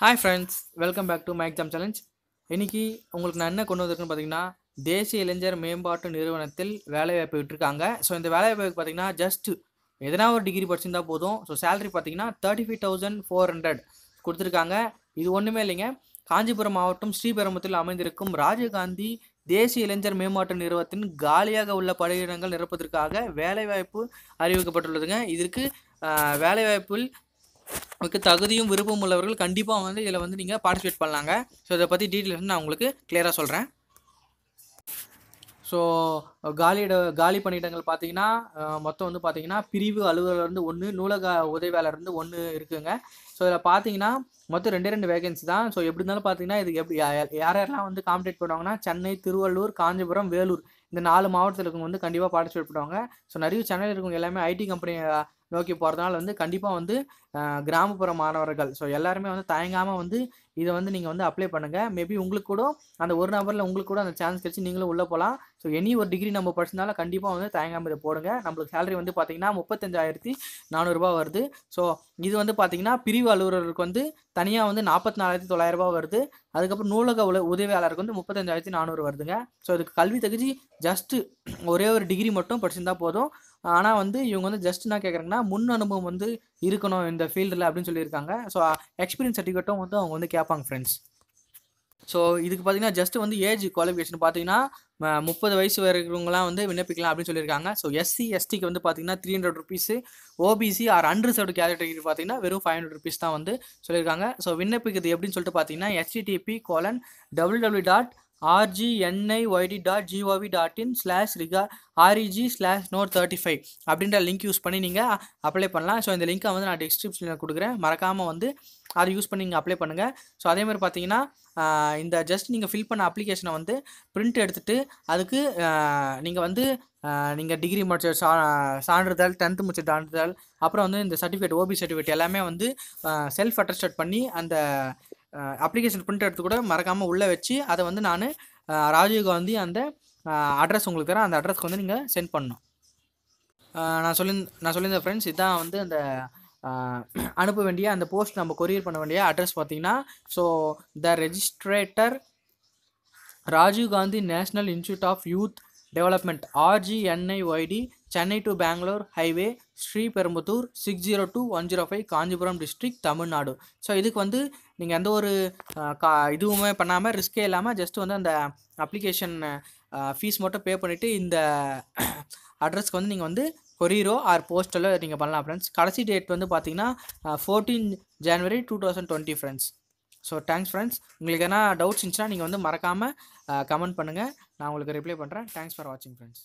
hi friends welcome back to my exam challenge இன்றைக்கி உங்களுக்கு நான் என்ன கொண்டு வந்திருக்குன்னு பார்த்தீங்கன்னா தேசிய இளைஞர் மேம்பாட்டு நிறுவனத்தில் வேலைவாய்ப்பு விட்டுருக்காங்க ஸோ இந்த வேலைவாய்ப்பு பார்த்தீங்கன்னா ஜஸ்ட் எதனா ஒரு டிகிரி படிச்சிருந்தா போதும் ஸோ சேலரி பார்த்தீங்கன்னா thirty five thousand four hundred கொடுத்துருக்காங்க இது ஒன்றுமே இல்லைங்க காஞ்சிபுரம் மாவட்டம் ஸ்ரீபெருமத்தில் அமைந்திருக்கும் ராஜீவ்காந்தி தேசிய இளைஞர் மேம்பாட்டு நிறுவனத்தின் காலியாக உள்ள படையிடங்கள் நிரப்பதற்காக வேலைவாய்ப்பு அறிவிக்கப்பட்டுள்ளதுங்க இதற்கு வேலைவாய்ப்பில் ஓகே தகுதியும் விருப்பம் உள்ளவர்கள் கண்டிப்பாக வந்து இதில் வந்து நீங்கள் பார்ட்டிசிபேட் பண்ணலாங்க ஸோ இதை பற்றி டீட்டெயில்ஸ் நான் உங்களுக்கு கிளியராக சொல்கிறேன் ஸோ காலியிட காலி பணியிடங்கள் பார்த்தீங்கன்னா மொத்தம் வந்து பார்த்தீங்கன்னா பிரிவு அலுவலர்லேருந்து ஒன்று நூலக உதவியாளர்லேருந்து ஒன்று இருக்குங்க ஸோ இதில் பார்த்தீங்கன்னா மொத்தம் ரெண்டே ரெண்டு வேகன்சி தான் ஸோ எப்படி இருந்தாலும் பார்த்தீங்கன்னா இதுக்கு எப்படி யார் யாரெல்லாம் வந்து காம்படேட் பண்ணுவாங்கன்னா சென்னை திருவள்ளூர் காஞ்சிபுரம் வேலூர் இந்த நாலு மாவட்டத்தில் இருக்கவங்க வந்து கண்டிப்பாக பார்ட்டிசிபேட் பண்ணுவாங்க ஸோ நிறைய சேனல் இருக்கவங்க எல்லாமே ஐடி கம்பெனியை நோக்கி போகிறதுனால வந்து கண்டிப்பாக வந்து கிராமப்புற மாணவர்கள் ஸோ எல்லாருமே வந்து தயங்காமல் வந்து இதை வந்து நீங்கள் வந்து அப்ளை பண்ணுங்கள் மேபி உங்களுக்கு கூட அந்த ஒரு நபரில் உங்களுக்கு கூட அந்த சான்ஸ் கிடச்சி நீங்களும் உள்ளே போகலாம் ஸோ எனி ஒரு டிகிரி நம்ம படிச்சதுனால கண்டிப்பாக வந்து தயங்காமல் இதை போடுங்க நம்மளுக்கு சேலரி வந்து பார்த்தீங்கன்னா முப்பத்தஞ்சாயிரத்தி நானூறுரூபா வருது ஸோ இது வந்து பார்த்தீங்கன்னா பிரிவு அலுவலருக்கு வந்து தனியாக வந்து நாற்பத்தி நாலாயிரத்தி தொள்ளாயிரரூபா வருது அதுக்கப்புறம் நூலக உல உதவியாளருக்கு வந்து முப்பத்தஞ்சாயிரத்தி நானூறு வருதுங்க ஸோ இதுக்கு கல்வி தகுதி ஜஸ்ட்டு ஒரே ஒரு டிகிரி மட்டும் படிச்சிருந்தா போதும் ஆனால் வந்து இவங்க வந்து ஜஸ்ட் என்ன கேட்குறாங்கன்னா முன் அனுபவம் வந்து இருக்கணும் இந்த ஃபீல்டில் அப்படின்னு சொல்லியிருக்காங்க ஸோ எக்ஸ்பீரியன்ஸ் சர்டிஃபிகேட்டும் வந்து அவங்க வந்து கேட்பாங்க ஃப்ரெண்ட்ஸ் ஸோ இதுக்கு பார்த்தீங்கன்னா ஜஸ்ட் வந்து ஏஜ் குவாலிஃபிகேஷன் பார்த்தீங்கன்னா முப்பது வயசு வரைக்கிறவங்களாம் வந்து விண்ணப்பிக்கலாம் அப்படின்னு சொல்லியிருக்காங்க ஸோ எஸ்சி எஸ்டிக்கு வந்து பார்த்தீங்கன்னா three hundred rupees OBC or unreserved category பார்த்தீங்கன்னா வெறும் ஃபைவ் ஹண்ட்ரட் ருபீஸ் தான் வந்து சொல்லியிருக்காங்க ஸோ விண்ணப்பிக்கிறது எப்படின்னு சொல்லிட்டு பார்த்தீங்கன்னா எஸ்டிடிபி colon W W dot RGNI YD dot GOV dot in slash ரிகா REG slash note thirty five அப்படின்ற லிங்க் யூஸ் பண்ணி நீங்கள் அப்ளை பண்ணலாம் ஸோ இந்த லிங்க்கை வந்து நான் டிஸ்கிரிப்ஷனில் கொடுக்குறேன் மறக்காமல் வந்து அதை யூஸ் பண்ணி நீங்கள் அப்ளை பண்ணுங்கள் ஸோ அதேமாதிரி பார்த்தீங்கன்னா இந்த ஜஸ்ட் நீங்கள் ஃபில் பண்ண அப்ளிகேஷனை வந்து பிரிண்ட் எடுத்துகிட்டு அதுக்கு நீங்கள் வந்து நீங்கள் டிகிரி முடிச்ச சா சான்றிதழ் டென்த்து முடிச்ச சான்றிதழ் அப்புறம் வந்து இந்த சர்டிஃபிகேட் ஓபி சர்டிஃபிகேட் எல்லாமே வந்து செல்ஃப் அட்டஸ்டட் பண்ணி அந்த அப்ளிகேஷன் பிரிண்ட் எடுத்து கூட மறக்காமல் உள்ளே வச்சு அதை வந்து நான் ராஜீவ்காந்தி அந்த அட்ரஸ் உங்களுக்கு தரேன் அந்த அட்ரஸ்க்கு வந்து நீங்கள் சென்ட் பண்ணணும் நான் சொல்லி நான் சொல்லியிருந்த ஃப்ரெண்ட்ஸ் இதான் வந்து அந்த அனுப்ப வேண்டிய அந்த போஸ்ட் நம்ம கொரியர் பண்ண வேண்டிய அட்ரஸ் பார்த்தீங்கன்னா so the ரெஜிஸ்ட்ரேட்டர் Rajiv Gandhi national institute of youth development ஆர்ஜிஎன்ஐஒய்டி Chennai to Bangalore highway Sriperumbudur six zero two one zero five Kanchipuram district Tamil Nadu so இதுக்கு வந்து நீங்கள் எந்த ஒரு கா இதுவுமே பண்ணாமல் ரிஸ்க்கே இல்லாமல் ஜஸ்ட் வந்து அந்த அப்ளிகேஷன் ஃபீஸ் மட்டும் பே பண்ணிவிட்டு இந்த அட்ரஸ்க்கு வந்து நீங்கள் வந்து கொரியரோ ஆர் போஸ்டலோ நீங்கள் பண்ணலாம் ஃப்ரெண்ட்ஸ் கடைசி டேட் வந்து பார்த்தீங்கன்னா fourteen January two thousand twenty friends so thanks friends உங்களுக்கு எதனா டவுட்ஸ் இருந்துச்சுன்னா நீங்கள் வந்து மறக்காமல் கமெண்ட் பண்ணுங்கள் நான் உங்களுக்கு ரிப்ளை பண்ணுறேன் தேங்க்ஸ் ஃபார் வாட்சிங் ஃப்ரெண்ட்ஸ்